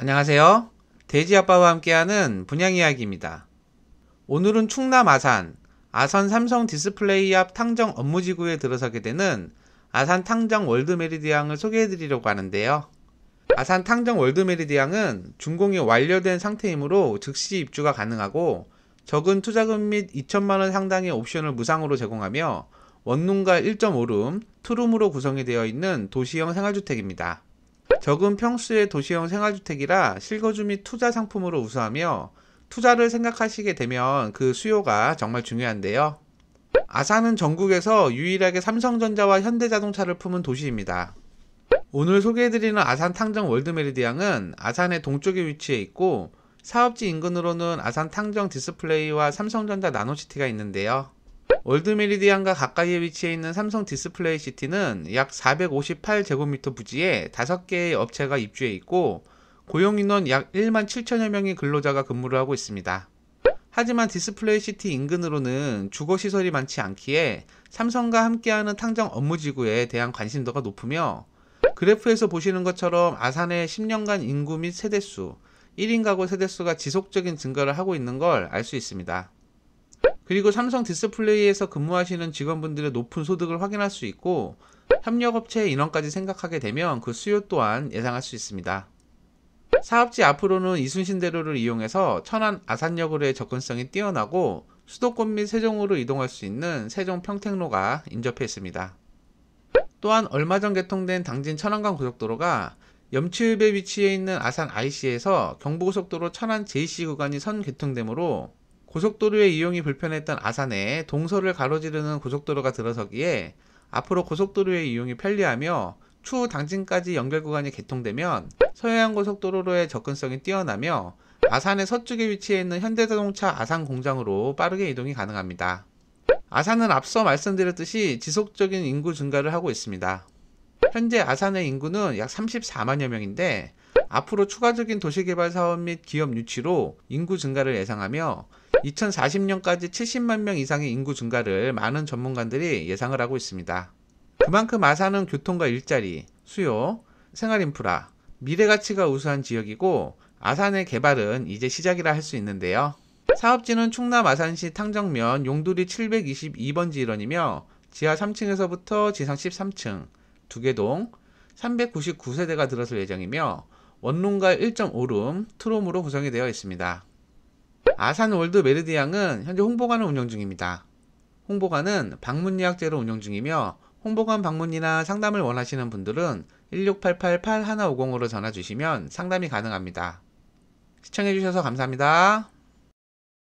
안녕하세요. 돼지아빠와 함께하는 분양이야기입니다. 오늘은 충남 아산, 아산 삼성 디스플레이 앞 탕정 업무지구에 들어서게 되는 아산 탕정 월드메리디앙을 소개해드리려고 하는데요. 아산 탕정 월드메리디앙은 준공이 완료된 상태이므로 즉시 입주가 가능하고 적은 투자금 및 2천만원 상당의 옵션을 무상으로 제공하며 원룸과 1.5룸, 투룸으로 구성이 되어 있는 도시형 생활주택입니다. 적은 평수의 도시형 생활주택이라 실거주 및 투자 상품으로 우수하며 투자를 생각하시게 되면 그 수요가 정말 중요한데요. 아산은 전국에서 유일하게 삼성전자와 현대자동차를 품은 도시입니다. 오늘 소개해드리는 아산 탕정 월드메리디앙은 아산의 동쪽에 위치해 있고 사업지 인근으로는 아산 탕정 디스플레이와 삼성전자 나노시티가 있는데요. 올드 메리디안과 가까이에 위치해 있는 삼성 디스플레이 시티는 약 458제곱미터 부지에 5개의 업체가 입주해 있고 고용인원 약 1만 7천여 명의 근로자가 근무를 하고 있습니다. 하지만 디스플레이 시티 인근으로는 주거시설이 많지 않기에 삼성과 함께하는 탕정 업무지구에 대한 관심도가 높으며 그래프에서 보시는 것처럼 아산의 10년간 인구 및 세대수, 1인 가구 세대수가 지속적인 증가를 하고 있는 걸 알 수 있습니다. 그리고 삼성 디스플레이에서 근무하시는 직원분들의 높은 소득을 확인할 수 있고 협력업체의 인원까지 생각하게 되면 그 수요 또한 예상할 수 있습니다. 사업지 앞으로는 이순신 대로를 이용해서 천안 아산역으로의 접근성이 뛰어나고 수도권 및 세종으로 이동할 수 있는 세종 평택로가 인접해 있습니다. 또한 얼마 전 개통된 당진 천안강 고속도로가 염치읍에 위치해 있는 아산 IC에서 경부고속도로 천안 JC 구간이 선 개통되므로 고속도로의 이용이 불편했던 아산에 동서를 가로지르는 고속도로가 들어서기에 앞으로 고속도로의 이용이 편리하며 추후 당진까지 연결 구간이 개통되면 서해안 고속도로로의 접근성이 뛰어나며 아산의 서쪽에 위치해 있는 현대자동차 아산 공장으로 빠르게 이동이 가능합니다. 아산은 앞서 말씀드렸듯이 지속적인 인구 증가를 하고 있습니다. 현재 아산의 인구는 약 34만여 명인데 앞으로 추가적인 도시개발 사업 및 기업 유치로 인구 증가를 예상하며 2040년까지 70만 명 이상의 인구 증가를 많은 전문가들이 예상을 하고 있습니다. 그만큼 아산은 교통과 일자리, 수요, 생활 인프라, 미래 가치가 우수한 지역이고 아산의 개발은 이제 시작이라 할 수 있는데요. 사업지는 충남 아산시 탕정면 용두리 722번지 일원이며 지하 3층에서부터 지상 13층, 두개동, 399세대가 들어설 예정이며 원룸과 1.5룸, 투룸으로 구성이 되어 있습니다. 아산 월드 메르디앙은 현재 홍보관을 운영 중입니다. 홍보관은 방문 예약제로 운영 중이며 홍보관 방문이나 상담을 원하시는 분들은 1 6 8 8 8 1 5 0으로 전화 주시면 상담이 가능합니다. 시청해주셔서 감사합니다.